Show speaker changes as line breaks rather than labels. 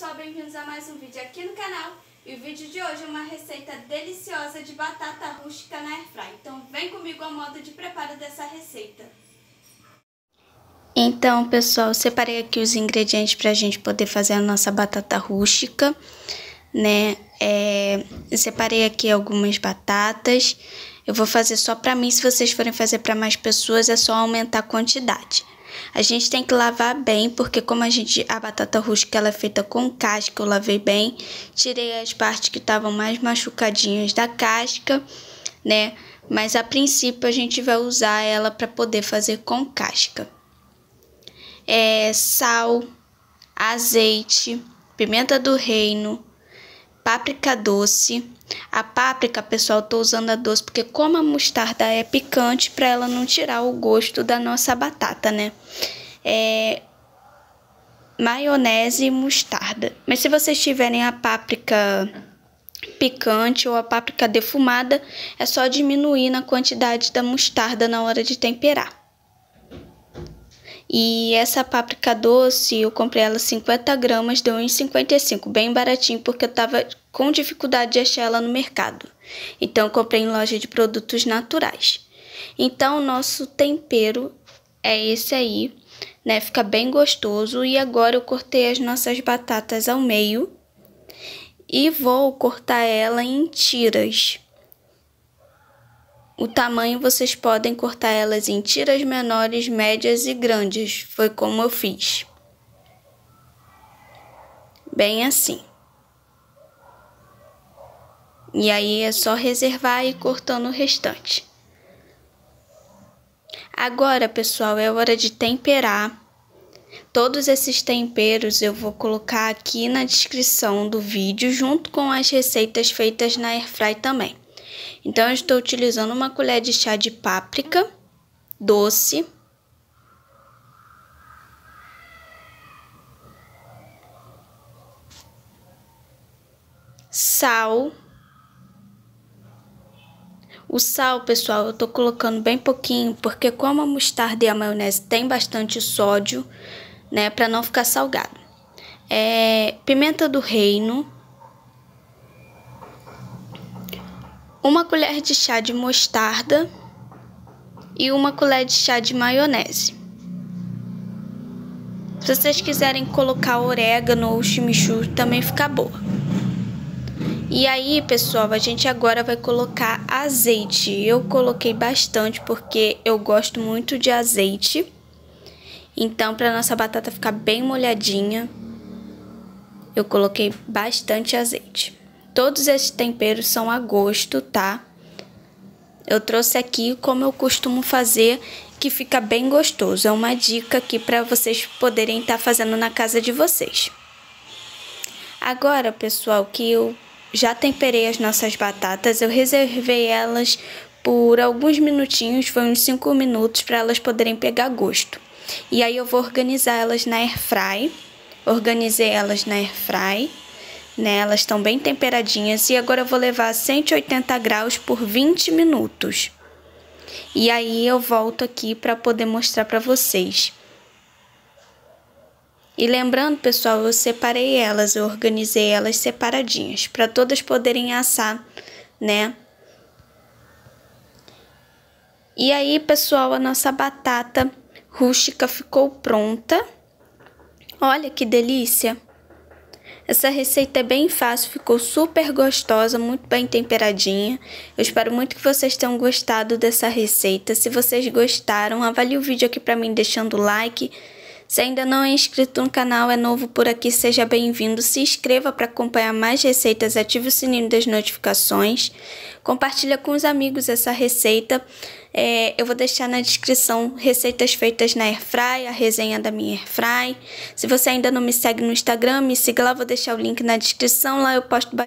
pessoal, bem-vindos a mais um vídeo aqui no canal E o vídeo de hoje é uma receita deliciosa de batata rústica na airfry Então vem comigo ao modo de preparo dessa receita Então pessoal, separei aqui os ingredientes para a gente poder fazer a nossa batata rústica né? É, separei aqui algumas batatas Eu vou fazer só para mim, se vocês forem fazer para mais pessoas é só aumentar a quantidade a gente tem que lavar bem, porque como a gente a batata rústica ela é feita com casca, eu lavei bem, tirei as partes que estavam mais machucadinhas da casca, né? Mas a princípio a gente vai usar ela para poder fazer com casca. É, sal, azeite, pimenta do reino, páprica doce. A páprica, pessoal, tô usando a doce porque como a mostarda é picante, para ela não tirar o gosto da nossa batata, né? É... Maionese e mostarda. Mas se vocês tiverem a páprica picante ou a páprica defumada, é só diminuir na quantidade da mostarda na hora de temperar. E essa páprica doce, eu comprei ela 50 gramas, deu uns bem baratinho, porque eu tava com dificuldade de achar ela no mercado. Então comprei em loja de produtos naturais. Então o nosso tempero é esse aí, né? Fica bem gostoso e agora eu cortei as nossas batatas ao meio e vou cortar ela em tiras. O tamanho vocês podem cortar elas em tiras menores, médias e grandes. Foi como eu fiz. Bem assim. E aí é só reservar e cortando o restante. Agora, pessoal, é hora de temperar. Todos esses temperos eu vou colocar aqui na descrição do vídeo, junto com as receitas feitas na Airfry também. Então, eu estou utilizando uma colher de chá de páprica doce, sal, o sal, pessoal, eu tô colocando bem pouquinho, porque como a mostarda e a maionese tem bastante sódio, né, para não ficar salgado. É, pimenta do reino. Uma colher de chá de mostarda e uma colher de chá de maionese. Se vocês quiserem colocar orégano ou chimichurri, também fica boa. E aí, pessoal, a gente agora vai colocar azeite. Eu coloquei bastante porque eu gosto muito de azeite. Então, para nossa batata ficar bem molhadinha, eu coloquei bastante azeite. Todos esses temperos são a gosto, tá? Eu trouxe aqui como eu costumo fazer, que fica bem gostoso. É uma dica aqui para vocês poderem estar tá fazendo na casa de vocês. Agora, pessoal, que eu já temperei as nossas batatas, eu reservei elas por alguns minutinhos, foi uns 5 minutos, para elas poderem pegar gosto. E aí eu vou organizar elas na airfry. Organizei elas na airfry. Né, elas estão bem temperadinhas e agora eu vou levar a 180 graus por 20 minutos. E aí eu volto aqui para poder mostrar para vocês. E lembrando, pessoal, eu separei elas, eu organizei elas separadinhas, para todas poderem assar, né? E aí, pessoal, a nossa batata rústica ficou pronta. Olha que delícia! Essa receita é bem fácil, ficou super gostosa, muito bem temperadinha. Eu espero muito que vocês tenham gostado dessa receita. Se vocês gostaram, avalie o vídeo aqui para mim deixando o like se ainda não é inscrito no canal, é novo por aqui, seja bem-vindo. Se inscreva para acompanhar mais receitas, ative o sininho das notificações. Compartilha com os amigos essa receita. É, eu vou deixar na descrição receitas feitas na Airfry, a resenha da minha Airfry. Se você ainda não me segue no Instagram, me siga lá, vou deixar o link na descrição. Lá eu posto bastante.